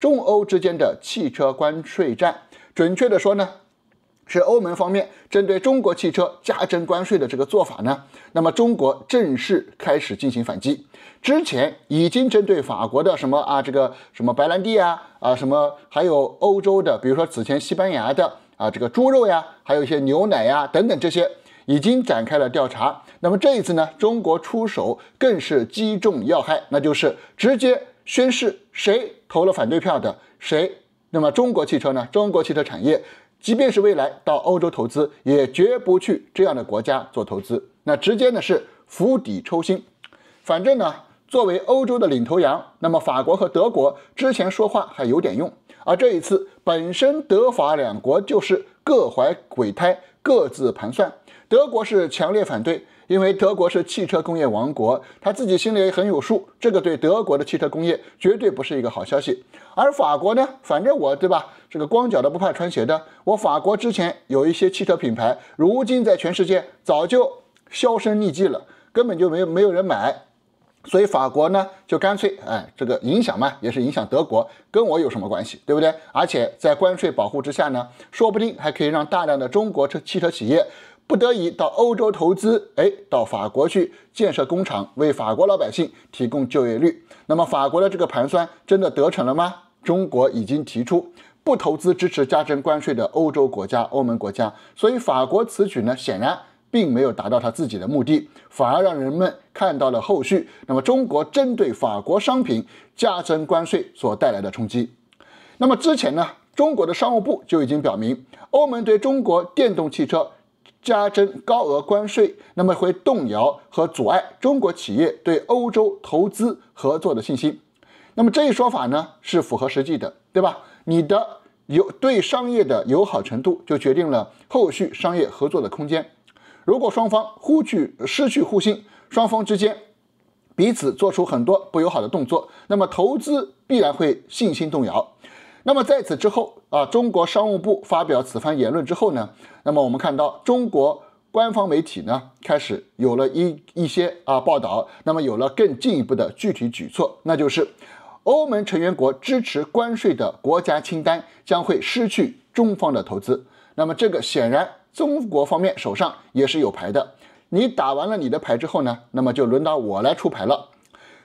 中欧之间的汽车关税战，准确的说呢，是欧盟方面针对中国汽车加征关税的这个做法呢。那么中国正式开始进行反击，之前已经针对法国的什么啊，这个什么白兰地啊啊什么，还有欧洲的，比如说此前西班牙的啊这个猪肉呀，还有一些牛奶呀等等这些，已经展开了调查。那么这一次呢，中国出手更是击中要害，那就是直接宣誓谁投了反对票的谁，那么中国汽车呢？中国汽车产业，即便是未来到欧洲投资，也绝不去这样的国家做投资。那直接呢是釜底抽薪。反正呢，作为欧洲的领头羊，那么法国和德国之前说话还有点用，而这一次本身德法两国就是各怀鬼胎，各自盘算。德国是强烈反对。因为德国是汽车工业王国，他自己心里也很有数。这个对德国的汽车工业绝对不是一个好消息。而法国呢，反正我对吧？这个光脚的不怕穿鞋的，我法国之前有一些汽车品牌，如今在全世界早就销声匿迹了，根本就没有没有人买。所以法国呢，就干脆哎，这个影响嘛，也是影响德国，跟我有什么关系，对不对？而且在关税保护之下呢，说不定还可以让大量的中国车汽车企业。不得已到欧洲投资，哎，到法国去建设工厂，为法国老百姓提供就业率。那么法国的这个盘算真的得逞了吗？中国已经提出不投资支持加征关税的欧洲国家、欧盟国家，所以法国此举呢，显然并没有达到他自己的目的，反而让人们看到了后续。那么中国针对法国商品加征关税所带来的冲击。那么之前呢，中国的商务部就已经表明，欧盟对中国电动汽车。加征高额关税，那么会动摇和阻碍中国企业对欧洲投资合作的信心。那么这一说法呢，是符合实际的，对吧？你的友对商业的友好程度，就决定了后续商业合作的空间。如果双方互去失去互信，双方之间彼此做出很多不友好的动作，那么投资必然会信心动摇。那么在此之后啊，中国商务部发表此番言论之后呢，那么我们看到中国官方媒体呢开始有了一一些啊报道，那么有了更进一步的具体举措，那就是欧盟成员国支持关税的国家清单将会失去中方的投资。那么这个显然中国方面手上也是有牌的，你打完了你的牌之后呢，那么就轮到我来出牌了。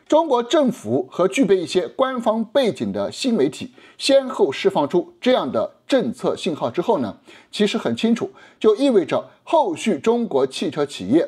中国政府和具备一些官方背景的新媒体先后释放出这样的政策信号之后呢，其实很清楚，就意味着后续中国汽车企业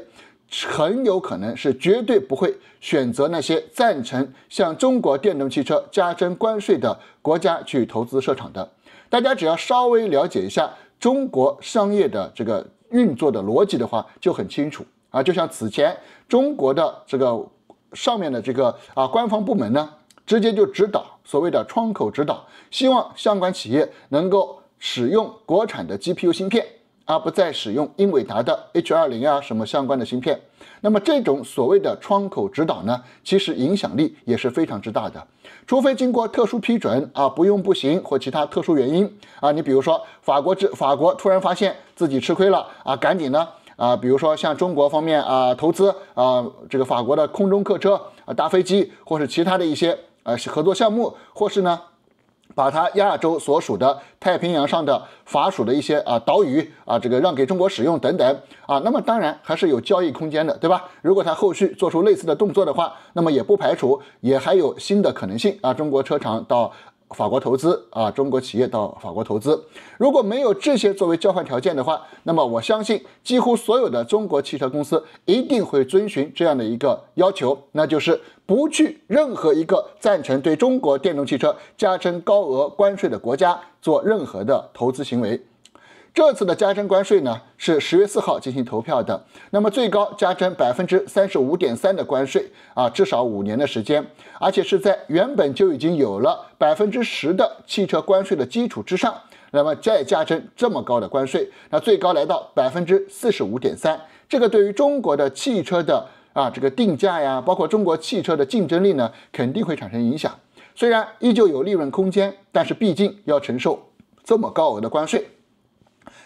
很有可能是绝对不会选择那些赞成向中国电动汽车加征关税的国家去投资设厂的。大家只要稍微了解一下中国商业的这个运作的逻辑的话，就很清楚啊。就像此前中国的这个。上面的这个啊，官方部门呢，直接就指导所谓的窗口指导，希望相关企业能够使用国产的 GPU 芯片，而不再使用英伟达的 H2 零啊什么相关的芯片。那么这种所谓的窗口指导呢，其实影响力也是非常之大的。除非经过特殊批准啊，不用不行或其他特殊原因啊，你比如说法国之法国突然发现自己吃亏了啊，赶紧呢。啊，比如说像中国方面啊投资啊，这个法国的空中客车啊大飞机，或是其他的一些呃合作项目，或是呢，把它亚洲所属的太平洋上的法属的一些啊岛屿啊这个让给中国使用等等啊，那么当然还是有交易空间的，对吧？如果它后续做出类似的动作的话，那么也不排除也还有新的可能性啊，中国车厂到。法国投资啊，中国企业到法国投资，如果没有这些作为交换条件的话，那么我相信几乎所有的中国汽车公司一定会遵循这样的一个要求，那就是不去任何一个赞成对中国电动汽车加征高额关税的国家做任何的投资行为。这次的加征关税呢，是十月四号进行投票的。那么最高加征百分之三十五点三的关税啊，至少五年的时间，而且是在原本就已经有了百分之十的汽车关税的基础之上，那么再加征这么高的关税，那最高来到百分之四十五点三。这个对于中国的汽车的啊这个定价呀，包括中国汽车的竞争力呢，肯定会产生影响。虽然依旧有利润空间，但是毕竟要承受这么高额的关税。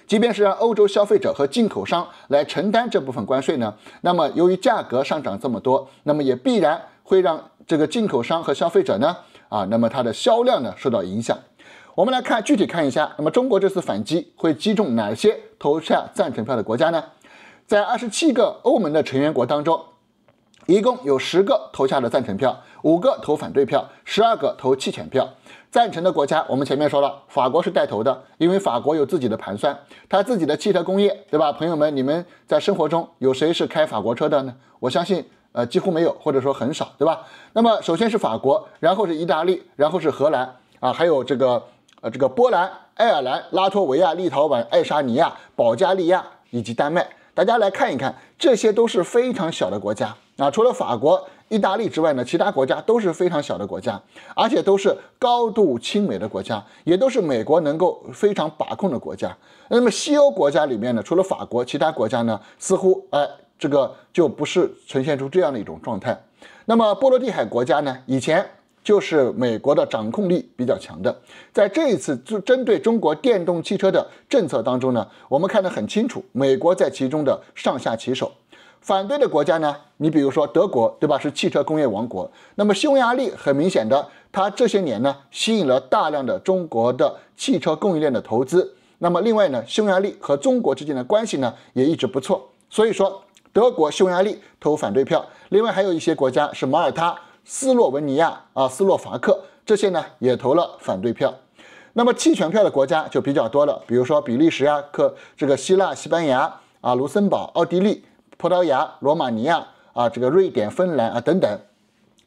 即便是让欧洲消费者和进口商来承担这部分关税呢，那么由于价格上涨这么多，那么也必然会让这个进口商和消费者呢，啊，那么它的销量呢受到影响。我们来看具体看一下，那么中国这次反击会击中哪些投下赞成票的国家呢？在二十七个欧盟的成员国当中，一共有十个投下了赞成票，五个投反对票，十二个投弃权票。赞成的国家，我们前面说了，法国是带头的，因为法国有自己的盘算，他自己的汽车工业，对吧？朋友们，你们在生活中有谁是开法国车的呢？我相信，呃，几乎没有，或者说很少，对吧？那么，首先是法国，然后是意大利，然后是荷兰啊，还有这个，呃，这个波兰、爱尔兰、拉脱维亚、立陶宛、爱沙尼亚、保加利亚以及丹麦，大家来看一看，这些都是非常小的国家啊，除了法国。意大利之外呢，其他国家都是非常小的国家，而且都是高度亲美的国家，也都是美国能够非常把控的国家。那么西欧国家里面呢，除了法国，其他国家呢，似乎哎，这个就不是呈现出这样的一种状态。那么波罗的海国家呢，以前就是美国的掌控力比较强的，在这一次针针对中国电动汽车的政策当中呢，我们看得很清楚，美国在其中的上下其手。反对的国家呢？你比如说德国，对吧？是汽车工业王国。那么匈牙利很明显的，它这些年呢吸引了大量的中国的汽车供应链的投资。那么另外呢，匈牙利和中国之间的关系呢也一直不错。所以说，德国、匈牙利投反对票。另外还有一些国家是马耳他、斯洛文尼亚啊、斯洛伐克这些呢也投了反对票。那么弃权票的国家就比较多了，比如说比利时啊、克这个希腊、西班牙啊、卢森堡、奥地利。葡萄牙、罗马尼亚啊，这个瑞典、芬兰啊等等，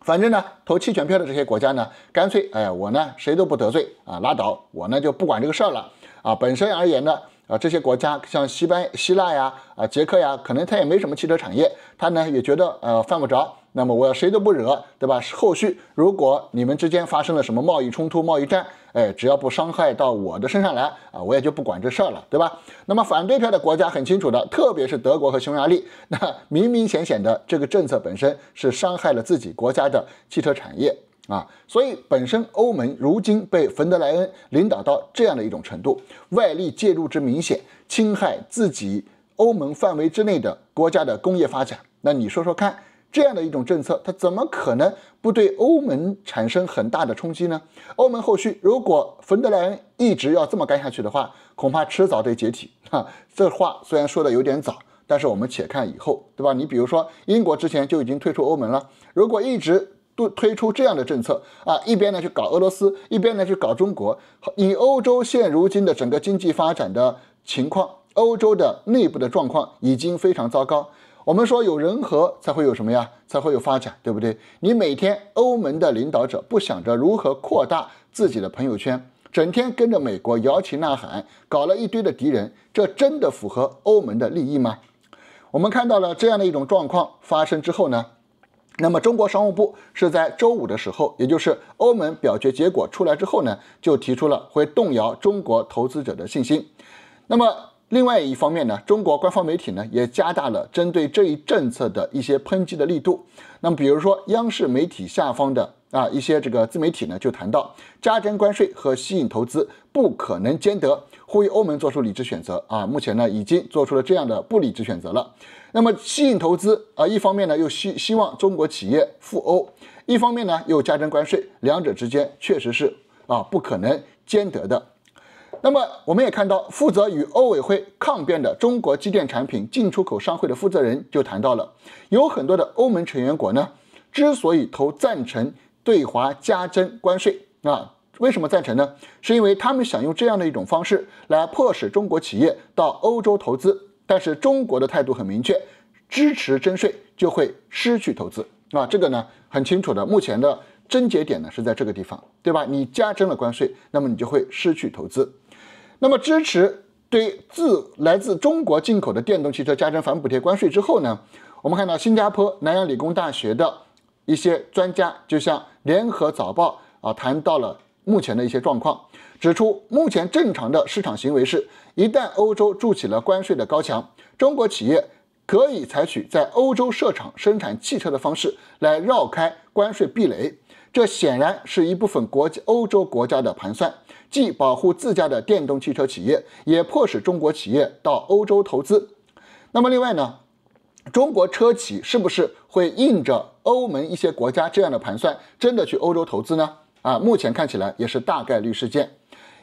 反正呢投弃权票的这些国家呢，干脆哎我呢谁都不得罪啊拉倒，我呢就不管这个事儿了啊。本身而言呢啊，这些国家像西班、希腊呀啊、捷克呀，可能他也没什么汽车产业，他呢也觉得呃犯不着。那么我要谁都不惹，对吧？后续如果你们之间发生了什么贸易冲突、贸易战，哎，只要不伤害到我的身上来啊，我也就不管这事儿了，对吧？那么反对派的国家很清楚的，特别是德国和匈牙利，那明明显显的，这个政策本身是伤害了自己国家的汽车产业啊。所以，本身欧盟如今被冯德莱恩领导到这样的一种程度，外力介入之明显，侵害自己欧盟范围之内的国家的工业发展，那你说说看？这样的一种政策，它怎么可能不对欧盟产生很大的冲击呢？欧盟后续如果冯德莱恩一直要这么干下去的话，恐怕迟早得解体。哈，这话虽然说的有点早，但是我们且看以后，对吧？你比如说英国之前就已经退出欧盟了，如果一直都推出这样的政策啊，一边呢去搞俄罗斯，一边呢去搞中国，以欧洲现如今的整个经济发展的情况，欧洲的内部的状况已经非常糟糕。我们说有人和才会有什么呀？才会有发展，对不对？你每天欧盟的领导者不想着如何扩大自己的朋友圈，整天跟着美国摇旗呐喊，搞了一堆的敌人，这真的符合欧盟的利益吗？我们看到了这样的一种状况发生之后呢，那么中国商务部是在周五的时候，也就是欧盟表决结果出来之后呢，就提出了会动摇中国投资者的信心。那么。另外一方面呢，中国官方媒体呢也加大了针对这一政策的一些抨击的力度。那么，比如说央视媒体下方的啊一些这个自媒体呢就谈到，加征关税和吸引投资不可能兼得，呼吁欧盟做出理智选择啊。目前呢已经做出了这样的不理智选择了。那么吸引投资啊，一方面呢又希希望中国企业赴欧，一方面呢又加征关税，两者之间确实是啊不可能兼得的。那么我们也看到，负责与欧委会抗辩的中国机电产品进出口商会的负责人就谈到了，有很多的欧盟成员国呢，之所以投赞成对华加征关税，啊，为什么赞成呢？是因为他们想用这样的一种方式来迫使中国企业到欧洲投资，但是中国的态度很明确，支持征税就会失去投资，啊，这个呢很清楚的，目前的争结点呢是在这个地方，对吧？你加征了关税，那么你就会失去投资。那么，支持对自来自中国进口的电动汽车加征反补贴关税之后呢？我们看到新加坡南洋理工大学的一些专家就向《联合早报》啊谈到了目前的一些状况，指出目前正常的市场行为是，一旦欧洲筑起了关税的高墙，中国企业可以采取在欧洲设厂生产汽车的方式来绕开关税壁垒。这显然是一部分国际欧洲国家的盘算，既保护自家的电动汽车企业，也迫使中国企业到欧洲投资。那么，另外呢，中国车企是不是会应着欧盟一些国家这样的盘算，真的去欧洲投资呢？啊，目前看起来也是大概率事件，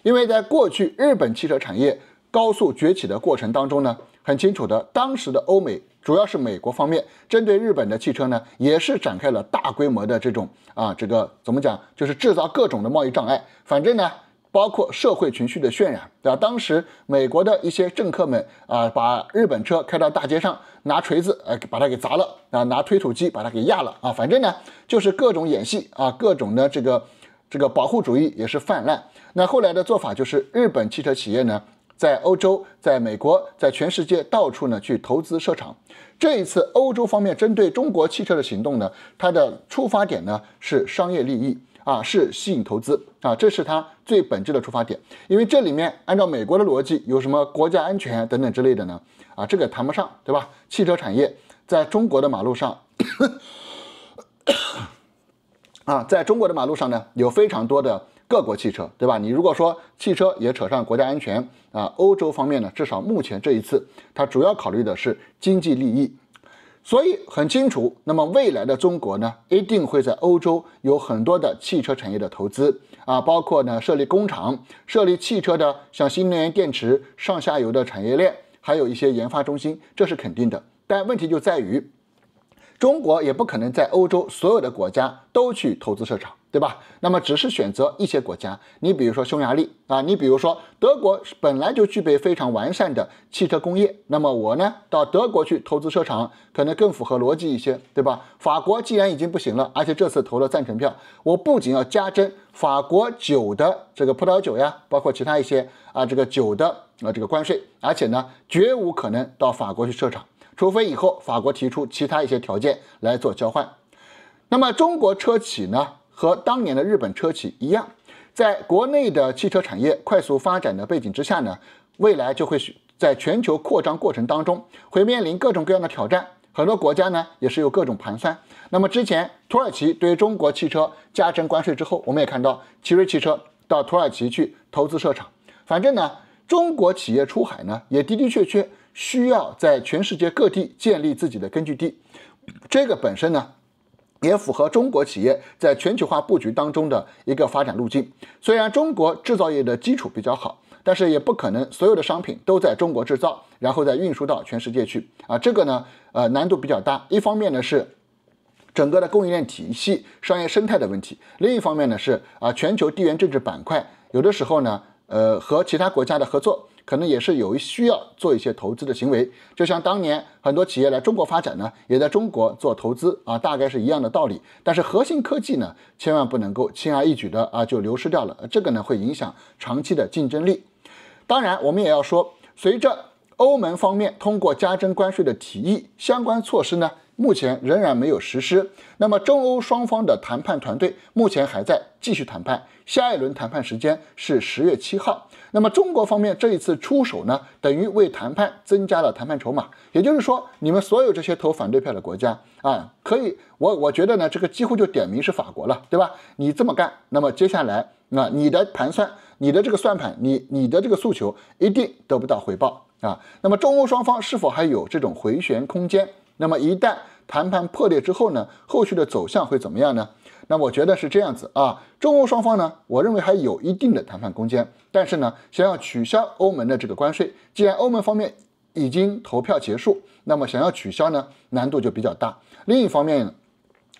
因为在过去日本汽车产业高速崛起的过程当中呢，很清楚的当时的欧美。主要是美国方面针对日本的汽车呢，也是展开了大规模的这种啊，这个怎么讲，就是制造各种的贸易障碍。反正呢，包括社会情绪的渲染，对吧？当时美国的一些政客们啊，把日本车开到大街上，拿锤子呃，把它给砸了啊，拿推土机把它给压了啊，反正呢就是各种演戏啊，各种的这个这个保护主义也是泛滥。那后来的做法就是日本汽车企业呢。在欧洲，在美国，在全世界到处呢去投资设厂。这一次欧洲方面针对中国汽车的行动呢，它的出发点呢是商业利益啊，是吸引投资啊，这是它最本质的出发点。因为这里面按照美国的逻辑，有什么国家安全等等之类的呢？啊，这个谈不上，对吧？汽车产业在中国的马路上，啊，在中国的马路上呢，有非常多的。各国汽车，对吧？你如果说汽车也扯上国家安全啊，欧洲方面呢，至少目前这一次，它主要考虑的是经济利益，所以很清楚。那么未来的中国呢，一定会在欧洲有很多的汽车产业的投资啊，包括呢设立工厂、设立汽车的像新能源电池上下游的产业链，还有一些研发中心，这是肯定的。但问题就在于，中国也不可能在欧洲所有的国家都去投资设厂。对吧？那么只是选择一些国家，你比如说匈牙利啊，你比如说德国本来就具备非常完善的汽车工业，那么我呢到德国去投资车厂可能更符合逻辑一些，对吧？法国既然已经不行了，而且这次投了赞成票，我不仅要加征法国酒的这个葡萄酒呀，包括其他一些啊这个酒的啊这个关税，而且呢绝无可能到法国去设厂，除非以后法国提出其他一些条件来做交换。那么中国车企呢？和当年的日本车企一样，在国内的汽车产业快速发展的背景之下呢，未来就会在全球扩张过程当中，会面临各种各样的挑战。很多国家呢也是有各种盘算。那么之前土耳其对中国汽车加征关税之后，我们也看到奇瑞汽车到土耳其去投资设厂。反正呢，中国企业出海呢，也的的确确需要在全世界各地建立自己的根据地。这个本身呢。也符合中国企业在全球化布局当中的一个发展路径。虽然中国制造业的基础比较好，但是也不可能所有的商品都在中国制造，然后再运输到全世界去啊。这个呢，呃，难度比较大。一方面呢是整个的供应链体系、商业生态的问题；另一方面呢是啊，全球地缘政治板块有的时候呢。呃，和其他国家的合作，可能也是有需要做一些投资的行为。就像当年很多企业来中国发展呢，也在中国做投资啊，大概是一样的道理。但是核心科技呢，千万不能够轻而易举的啊就流失掉了，这个呢会影响长期的竞争力。当然，我们也要说，随着欧盟方面通过加征关税的提议，相关措施呢。目前仍然没有实施。那么中欧双方的谈判团队目前还在继续谈判，下一轮谈判时间是十月七号。那么中国方面这一次出手呢，等于为谈判增加了谈判筹码。也就是说，你们所有这些投反对票的国家啊，可以，我我觉得呢，这个几乎就点名是法国了，对吧？你这么干，那么接下来那你的盘算，你的这个算盘，你你的这个诉求一定得不到回报啊。那么中欧双方是否还有这种回旋空间？那么一旦谈判破裂之后呢？后续的走向会怎么样呢？那我觉得是这样子啊，中欧双方呢，我认为还有一定的谈判空间。但是呢，想要取消欧盟的这个关税，既然欧盟方面已经投票结束，那么想要取消呢，难度就比较大。另一方面，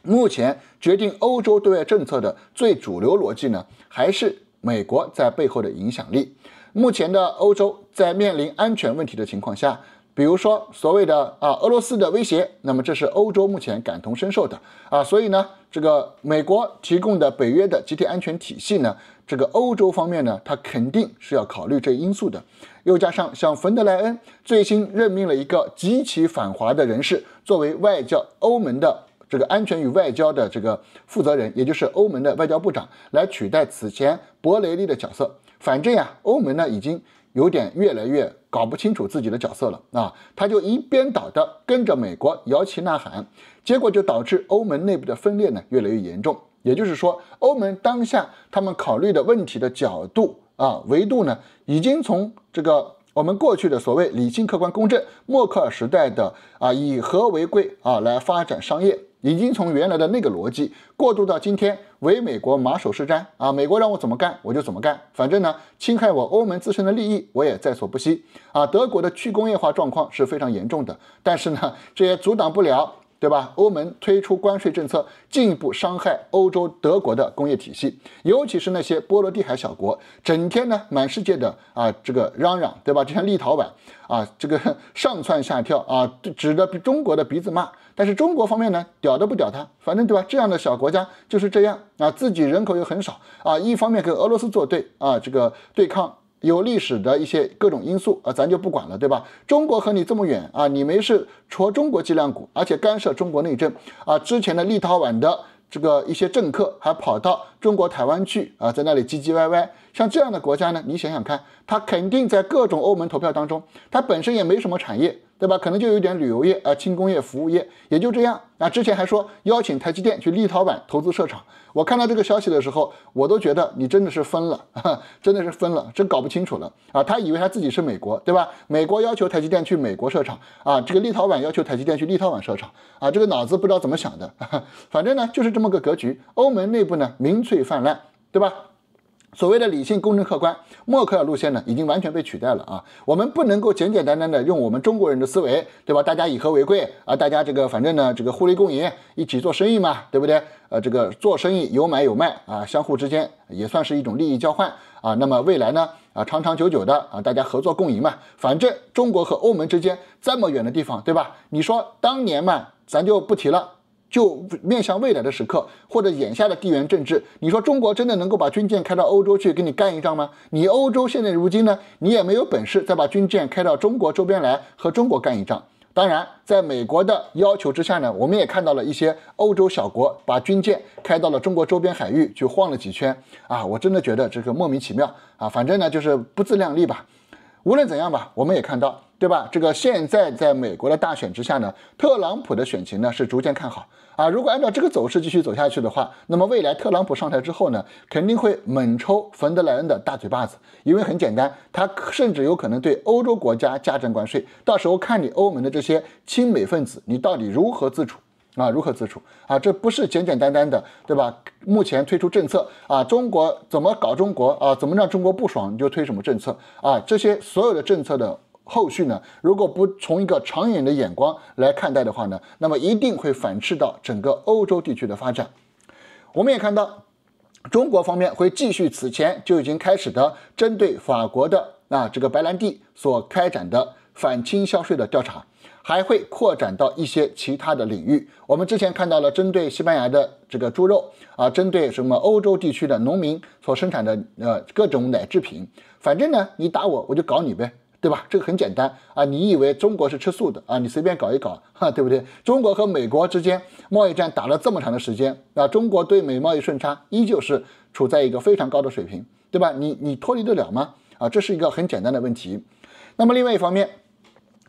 目前决定欧洲对外政策的最主流逻辑呢，还是美国在背后的影响力。目前的欧洲在面临安全问题的情况下。比如说，所谓的啊俄罗斯的威胁，那么这是欧洲目前感同身受的啊，所以呢，这个美国提供的北约的集体安全体系呢，这个欧洲方面呢，他肯定是要考虑这因素的。又加上像冯德莱恩最新任命了一个极其反华的人士作为外交欧盟的这个安全与外交的这个负责人，也就是欧盟的外交部长来取代此前博雷利的角色。反正呀，欧盟呢已经。有点越来越搞不清楚自己的角色了啊，他就一边倒的跟着美国摇旗呐喊，结果就导致欧盟内部的分裂呢越来越严重。也就是说，欧盟当下他们考虑的问题的角度啊维度呢，已经从这个我们过去的所谓理性、客观、公正，默克尔时代的啊以和为贵啊来发展商业。已经从原来的那个逻辑过渡到今天，唯美国马首是瞻啊！美国让我怎么干，我就怎么干，反正呢，侵害我欧盟自身的利益，我也在所不惜啊！德国的去工业化状况是非常严重的，但是呢，这也阻挡不了。对吧？欧盟推出关税政策，进一步伤害欧洲德国的工业体系，尤其是那些波罗的海小国，整天呢满世界的啊这个嚷嚷，对吧？就像立陶宛啊这个上蹿下跳啊，指着中国的鼻子骂。但是中国方面呢，屌都不屌他，反正对吧？这样的小国家就是这样啊，自己人口又很少啊，一方面跟俄罗斯作对啊，这个对抗。有历史的一些各种因素啊，咱就不管了，对吧？中国和你这么远啊，你没事戳中国脊梁骨，而且干涉中国内政啊！之前的立陶宛的这个一些政客还跑到中国台湾去啊，在那里唧唧歪歪。像这样的国家呢，你想想看，它肯定在各种欧盟投票当中，它本身也没什么产业，对吧？可能就有点旅游业、啊轻工业、服务业，也就这样。那之前还说邀请台积电去立陶宛投资设厂，我看到这个消息的时候，我都觉得你真的是疯了，真的是疯了，真搞不清楚了啊！他以为他自己是美国，对吧？美国要求台积电去美国设厂啊，这个立陶宛要求台积电去立陶宛设厂啊，这个脑子不知道怎么想的。反正呢，就是这么个格局。欧盟内部呢，民粹泛滥，对吧？所谓的理性、公正、客观，默克尔路线呢，已经完全被取代了啊！我们不能够简简单单的用我们中国人的思维，对吧？大家以和为贵啊，大家这个反正呢，这个互利共赢，一起做生意嘛，对不对？呃，这个做生意有买有卖啊，相互之间也算是一种利益交换啊。那么未来呢？啊，长长久久的啊，大家合作共赢嘛。反正中国和欧盟之间这么远的地方，对吧？你说当年嘛，咱就不提了。就面向未来的时刻，或者眼下的地缘政治，你说中国真的能够把军舰开到欧洲去跟你干一仗吗？你欧洲现在如今呢，你也没有本事再把军舰开到中国周边来和中国干一仗。当然，在美国的要求之下呢，我们也看到了一些欧洲小国把军舰开到了中国周边海域去晃了几圈啊，我真的觉得这个莫名其妙啊，反正呢就是不自量力吧。无论怎样吧，我们也看到。对吧？这个现在在美国的大选之下呢，特朗普的选情呢是逐渐看好啊。如果按照这个走势继续走下去的话，那么未来特朗普上台之后呢，肯定会猛抽冯德莱恩的大嘴巴子，因为很简单，他甚至有可能对欧洲国家加征关税。到时候看你欧盟的这些亲美分子，你到底如何自处啊？如何自处啊？这不是简简单单的，对吧？目前推出政策啊，中国怎么搞中国啊？怎么让中国不爽你就推什么政策啊？这些所有的政策的。后续呢？如果不从一个长远的眼光来看待的话呢，那么一定会反噬到整个欧洲地区的发展。我们也看到，中国方面会继续此前就已经开始的针对法国的啊这个白兰地所开展的反倾销税的调查，还会扩展到一些其他的领域。我们之前看到了针对西班牙的这个猪肉啊，针对什么欧洲地区的农民所生产的呃各种奶制品，反正呢，你打我，我就搞你呗。对吧？这个很简单啊！你以为中国是吃素的啊？你随便搞一搞，哈，对不对？中国和美国之间贸易战打了这么长的时间，啊，中国对美贸易顺差依旧是处在一个非常高的水平，对吧？你你脱离得了吗？啊，这是一个很简单的问题。那么另外一方面，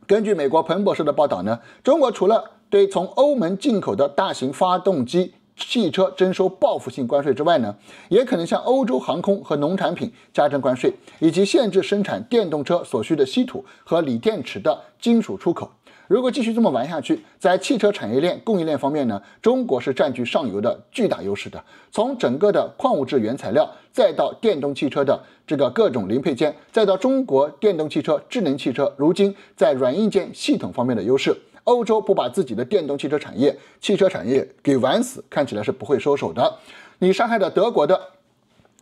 根据美国彭博社的报道呢，中国除了对从欧盟进口的大型发动机。汽车征收报复性关税之外呢，也可能向欧洲航空和农产品加征关税，以及限制生产电动车所需的稀土和锂电池的金属出口。如果继续这么玩下去，在汽车产业链供应链方面呢，中国是占据上游的巨大优势的。从整个的矿物质原材料，再到电动汽车的这个各种零配件，再到中国电动汽车、智能汽车，如今在软硬件系统方面的优势。欧洲不把自己的电动汽车产业、汽车产业给玩死，看起来是不会收手的。你伤害了德国的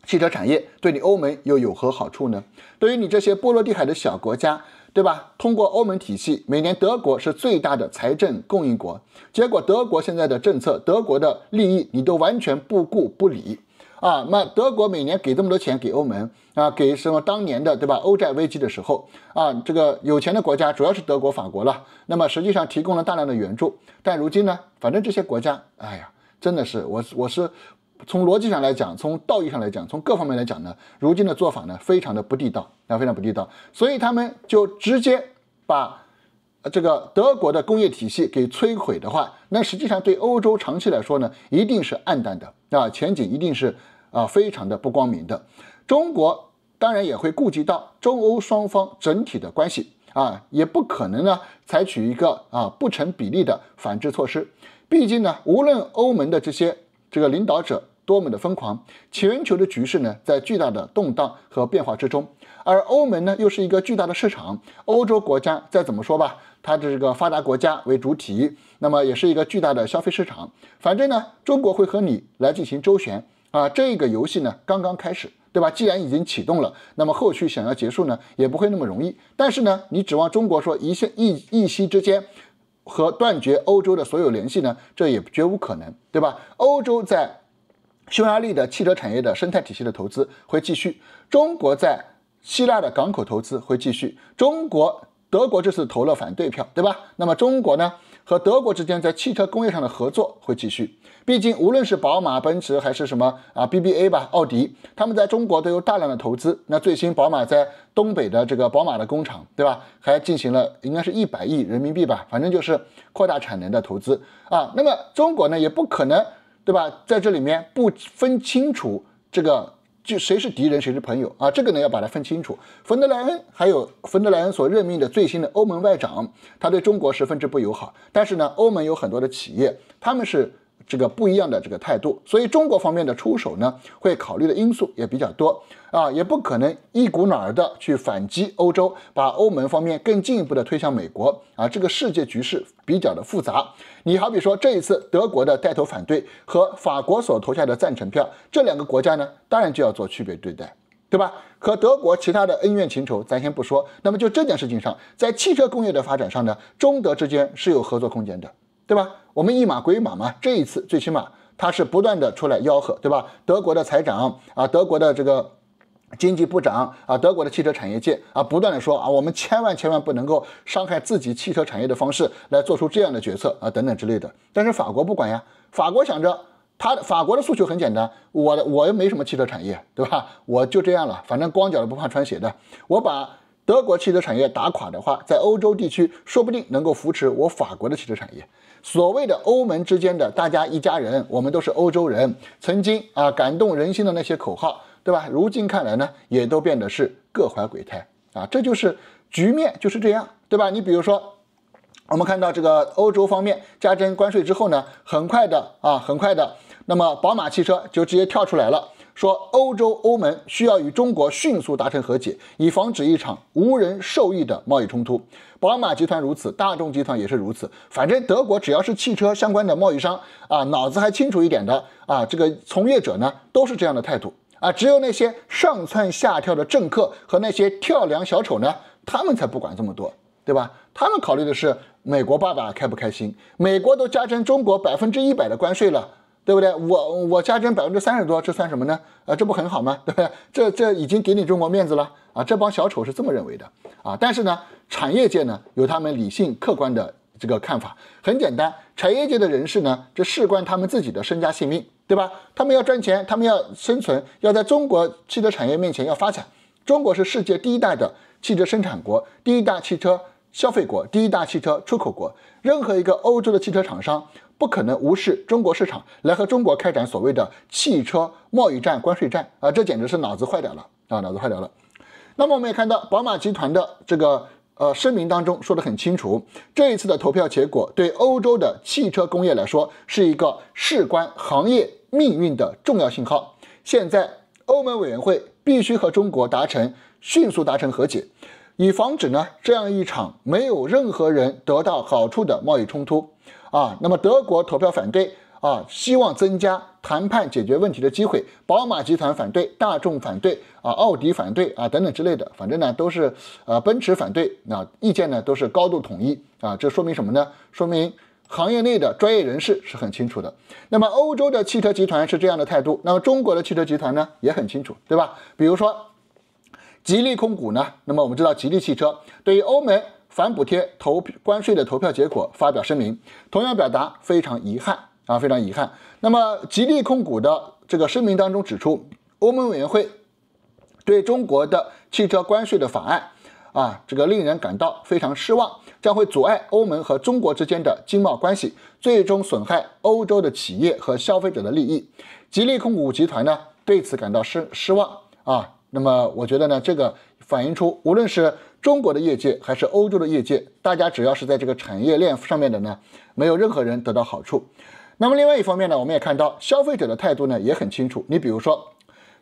汽车产业，对你欧盟又有何好处呢？对于你这些波罗的海的小国家，对吧？通过欧盟体系，每年德国是最大的财政供应国，结果德国现在的政策、德国的利益，你都完全不顾不理。啊，那德国每年给这么多钱给欧盟啊，给什么当年的，对吧？欧债危机的时候啊，这个有钱的国家主要是德国、法国了。那么实际上提供了大量的援助，但如今呢，反正这些国家，哎呀，真的是我我是从逻辑上来讲，从道义上来讲，从各方面来讲呢，如今的做法呢，非常的不地道，那非常不地道，所以他们就直接把。呃，这个德国的工业体系给摧毁的话，那实际上对欧洲长期来说呢，一定是暗淡的啊，前景一定是啊非常的不光明的。中国当然也会顾及到中欧双方整体的关系啊，也不可能呢采取一个啊不成比例的反制措施。毕竟呢，无论欧盟的这些这个领导者多么的疯狂，全球的局势呢在巨大的动荡和变化之中，而欧盟呢又是一个巨大的市场，欧洲国家再怎么说吧。它这个发达国家为主体，那么也是一个巨大的消费市场。反正呢，中国会和你来进行周旋啊，这个游戏呢刚刚开始，对吧？既然已经启动了，那么后续想要结束呢，也不会那么容易。但是呢，你指望中国说一瞬一一息之间和断绝欧洲的所有联系呢，这也绝无可能，对吧？欧洲在匈牙利的汽车产业的生态体系的投资会继续，中国在希腊的港口投资会继续，中国。德国这次投了反对票，对吧？那么中国呢？和德国之间在汽车工业上的合作会继续。毕竟，无论是宝马、奔驰还是什么啊，BBA 吧，奥迪，他们在中国都有大量的投资。那最新宝马在东北的这个宝马的工厂，对吧？还进行了，应该是一百亿人民币吧，反正就是扩大产能的投资啊。那么中国呢，也不可能，对吧？在这里面不分清楚这个。就谁是敌人，谁是朋友啊？这个呢要把它分清楚。冯德莱恩还有冯德莱恩所任命的最新的欧盟外长，他对中国十分之不友好。但是呢，欧盟有很多的企业，他们是。这个不一样的这个态度，所以中国方面的出手呢，会考虑的因素也比较多啊，也不可能一股脑儿的去反击欧洲，把欧盟方面更进一步的推向美国啊。这个世界局势比较的复杂，你好比说这一次德国的带头反对和法国所投下的赞成票，这两个国家呢，当然就要做区别对待，对吧？和德国其他的恩怨情仇咱先不说，那么就这件事情上，在汽车工业的发展上呢，中德之间是有合作空间的。对吧？我们一码归一码嘛，这一次最起码他是不断的出来吆喝，对吧？德国的财长啊，德国的这个经济部长啊，德国的汽车产业界啊，不断的说啊，我们千万千万不能够伤害自己汽车产业的方式来做出这样的决策啊，等等之类的。但是法国不管呀，法国想着他法国的诉求很简单，我我又没什么汽车产业，对吧？我就这样了，反正光脚的不怕穿鞋的，我把。德国汽车产业打垮的话，在欧洲地区说不定能够扶持我法国的汽车产业。所谓的欧盟之间的大家一家人，我们都是欧洲人，曾经啊感动人心的那些口号，对吧？如今看来呢，也都变得是各怀鬼胎啊！这就是局面就是这样，对吧？你比如说，我们看到这个欧洲方面加征关税之后呢，很快的啊，很快的，那么宝马汽车就直接跳出来了。说欧洲欧盟需要与中国迅速达成和解，以防止一场无人受益的贸易冲突。宝马集团如此，大众集团也是如此。反正德国只要是汽车相关的贸易商啊，脑子还清楚一点的啊，这个从业者呢，都是这样的态度啊。只有那些上蹿下跳的政客和那些跳梁小丑呢，他们才不管这么多，对吧？他们考虑的是美国爸爸开不开心。美国都加征中国百分之一百的关税了。对不对？我我加征百分之三十多，这算什么呢？啊，这不很好吗？对不对？这这已经给你中国面子了啊！这帮小丑是这么认为的啊！但是呢，产业界呢有他们理性客观的这个看法。很简单，产业界的人士呢这事关他们自己的身家性命，对吧？他们要赚钱，他们要生存，要在中国汽车产业面前要发展。中国是世界第一大的汽车生产国、第一大汽车消费国、第一大汽车出口国。任何一个欧洲的汽车厂商。不可能无视中国市场来和中国开展所谓的汽车贸易战、关税战啊！这简直是脑子坏掉了啊！脑子坏掉了。那么我们也看到，宝马集团的这个呃声明当中说得很清楚，这一次的投票结果对欧洲的汽车工业来说是一个事关行业命运的重要信号。现在欧盟委员会必须和中国达成迅速达成和解，以防止呢这样一场没有任何人得到好处的贸易冲突。啊，那么德国投票反对啊，希望增加谈判解决问题的机会。宝马集团反对，大众反对啊，奥迪反对啊，等等之类的，反正呢都是呃奔驰反对，那意见呢都是高度统一啊。这说明什么呢？说明行业内的专业人士是很清楚的。那么欧洲的汽车集团是这样的态度，那么中国的汽车集团呢也很清楚，对吧？比如说吉利控股呢，那么我们知道吉利汽车对于欧盟反补贴投关税的投票结果，发表声明，同样表达非常遗憾啊，非常遗憾。那么吉利控股的这个声明当中指出，欧盟委员会对中国的汽车关税的法案啊，这个令人感到非常失望，将会阻碍欧盟和中国之间的经贸关系，最终损害欧洲的企业和消费者的利益。吉利控股集团呢对此感到失失望啊。那么我觉得呢，这个反映出无论是中国的业界还是欧洲的业界，大家只要是在这个产业链上面的呢，没有任何人得到好处。那么另外一方面呢，我们也看到消费者的态度呢也很清楚。你比如说，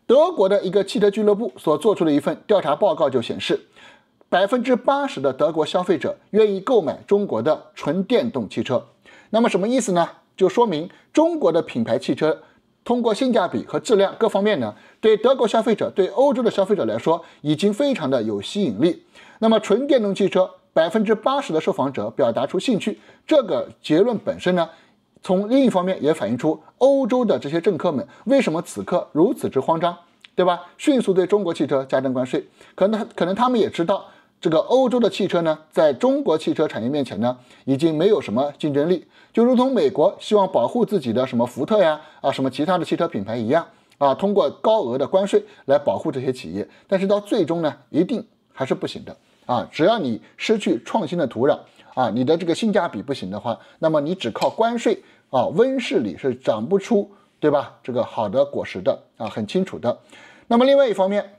德国的一个汽车俱乐部所做出的一份调查报告就显示，百分之八十的德国消费者愿意购买中国的纯电动汽车。那么什么意思呢？就说明中国的品牌汽车通过性价比和质量各方面呢，对德国消费者、对欧洲的消费者来说已经非常的有吸引力。那么纯电动汽车，百分之八十的受访者表达出兴趣。这个结论本身呢，从另一方面也反映出欧洲的这些政客们为什么此刻如此之慌张，对吧？迅速对中国汽车加征关税，可能可能他们也知道，这个欧洲的汽车呢，在中国汽车产业面前呢，已经没有什么竞争力。就如同美国希望保护自己的什么福特呀啊什么其他的汽车品牌一样啊，通过高额的关税来保护这些企业，但是到最终呢，一定还是不行的。啊，只要你失去创新的土壤啊，你的这个性价比不行的话，那么你只靠关税啊，温室里是长不出，对吧？这个好的果实的啊，很清楚的。那么另外一方面，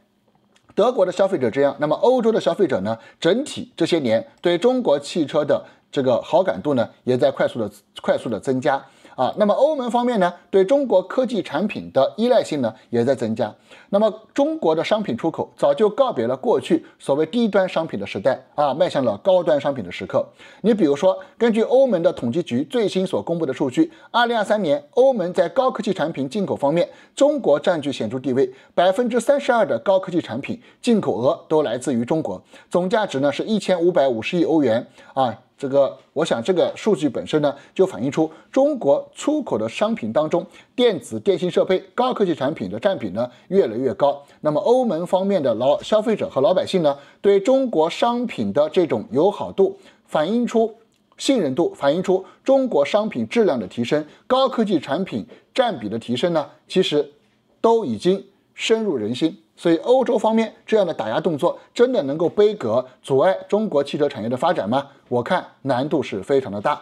德国的消费者这样，那么欧洲的消费者呢，整体这些年对中国汽车的这个好感度呢，也在快速的快速的增加。啊，那么欧盟方面呢，对中国科技产品的依赖性呢，也在增加。那么中国的商品出口早就告别了过去所谓低端商品的时代啊，迈向了高端商品的时刻。你比如说，根据欧盟的统计局最新所公布的数据，二零二三年欧盟在高科技产品进口方面，中国占据显著地位，百分之三十二的高科技产品进口额都来自于中国，总价值呢是一千五百五十亿欧元啊。这个，我想这个数据本身呢，就反映出中国出口的商品当中，电子、电信设备、高科技产品的占比呢越来越高。那么欧盟方面的老消费者和老百姓呢，对中国商品的这种友好度，反映出信任度，反映出中国商品质量的提升，高科技产品占比的提升呢，其实都已经深入人心。所以，欧洲方面这样的打压动作，真的能够逼革阻碍中国汽车产业的发展吗？我看难度是非常的大。